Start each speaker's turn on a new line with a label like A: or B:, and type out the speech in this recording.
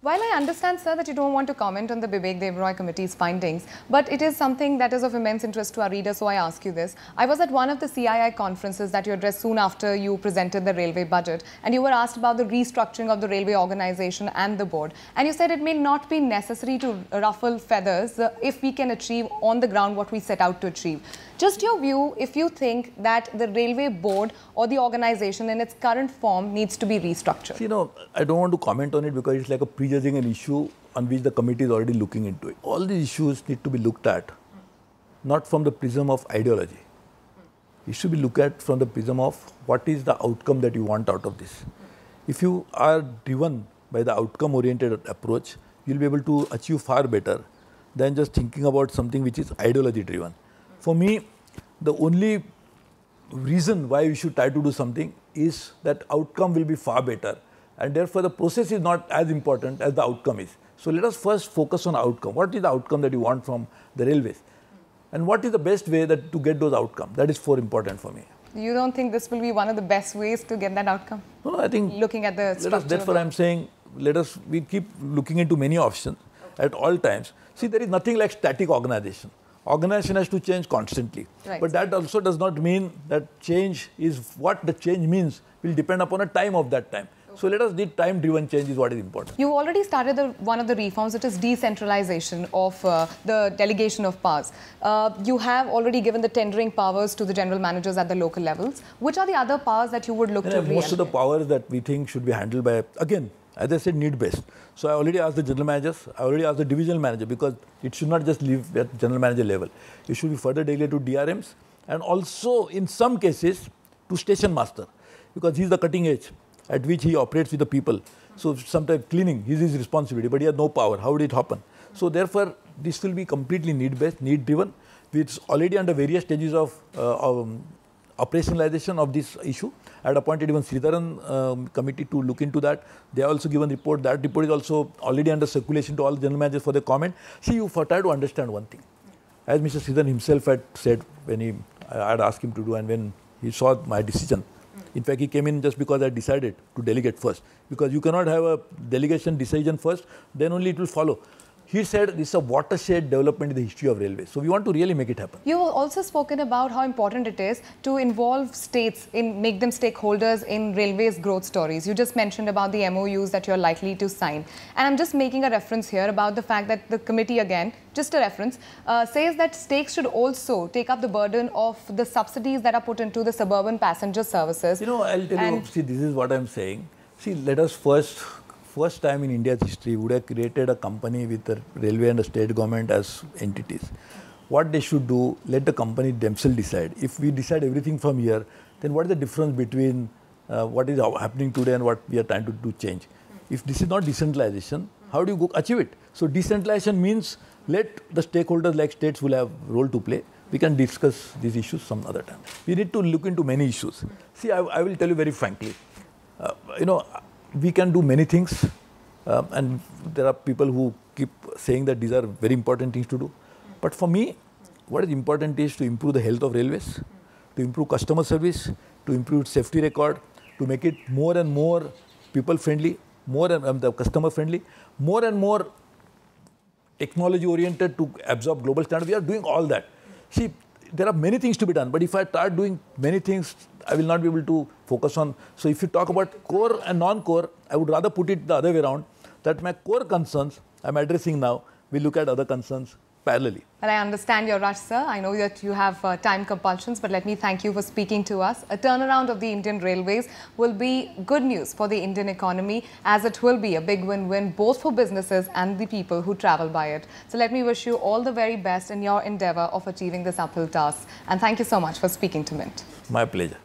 A: While I understand, sir, that you don't want to comment on the Bibek Devroy Committee's findings, but it is something that is of immense interest to our readers, so I ask you this. I was at one of the CII conferences that you addressed soon after you presented the railway budget, and you were asked about the restructuring of the railway organization and the board. And you said it may not be necessary to ruffle feathers if we can achieve on the ground what we set out to achieve. Just your view if you think that the railway board or the organization in its current form needs to be restructured. You
B: know, I don't want to comment on it because it's like a prejudging an issue on which the committee is already looking into it. All these issues need to be looked at not from the prism of ideology. It should be looked at from the prism of what is the outcome that you want out of this. If you are driven by the outcome oriented approach, you'll be able to achieve far better than just thinking about something which is ideology driven for me, the only reason why we should try to do something is that outcome will be far better and therefore the process is not as important as the outcome is. So let us first focus on outcome. What is the outcome that you want from the railways? And what is the best way that to get those outcomes? That is for important for me.
A: You don't think this will be one of the best ways to get that outcome? No, I think looking at the let us, what I'm
B: saying let us we keep looking into many options okay. at all times. See there is nothing like static organization organization has to change constantly. Right. But that also does not mean that change is what the change means will depend upon a time of that time. So let us need time-driven change is what is important.
A: You have already started the, one of the reforms, which is decentralization of uh, the delegation of powers. Uh, you have already given the tendering powers to the general managers at the local levels. Which are the other powers that you would look and to? Most of the
B: powers that we think should be handled by, again, as I said, need-based. So I already asked the general managers, I already asked the divisional manager because it should not just leave at general manager level. It should be further delegated to DRMs and also in some cases to station master because he's the cutting edge at which he operates with the people. So sometimes cleaning is his responsibility, but he has no power. How did it happen? So therefore, this will be completely need-based, need-driven. It's already under various stages of, uh, of um, operationalization of this issue. I had appointed even Sridharan um, committee to look into that. They have also given report. That report is also already under circulation to all general managers for their comment. See, you for try to understand one thing. As Mr. Sridharan himself had said when he, I had asked him to do and when he saw my decision, in fact, he came in just because I decided to delegate first. Because you cannot have a delegation decision first, then only it will follow he said this is a watershed development in the history of railways. So we want to really make it happen.
A: You've also spoken about how important it is to involve states in make them stakeholders in railways growth stories. You just mentioned about the MOUs that you're likely to sign. And I'm just making a reference here about the fact that the committee again, just a reference, uh, says that states should also take up the burden of the subsidies that are put into the suburban passenger services.
B: You know, I'll tell and you, see, this is what I'm saying. See, let us first first time in India's history would have created a company with the railway and the state government as entities. What they should do, let the company themselves decide. If we decide everything from here, then what is the difference between uh, what is happening today and what we are trying to do change? If this is not decentralization, how do you go achieve it? So decentralization means let the stakeholders like states will have role to play. We can discuss these issues some other time. We need to look into many issues. See, I, I will tell you very frankly. Uh, you know, we can do many things, um, and there are people who keep saying that these are very important things to do. But for me, what is important is to improve the health of railways, to improve customer service, to improve safety record, to make it more and more people friendly, more and um, the customer friendly, more and more technology oriented to absorb global standards. We are doing all that. See, there are many things to be done, but if I start doing many things I will not be able to focus on. So if you talk about core and non-core, I would rather put it the other way around that my core concerns I'm addressing now, we look at other concerns parallelly.
A: Well, I understand your rush, sir. I know that you have uh, time compulsions, but let me thank you for speaking to us. A turnaround of the Indian Railways will be good news for the Indian economy as it will be a big win-win both for businesses and the people who travel by it. So let me wish you all the very best in your endeavour of achieving this uphill task. And thank you so much for speaking to Mint.
B: My pleasure.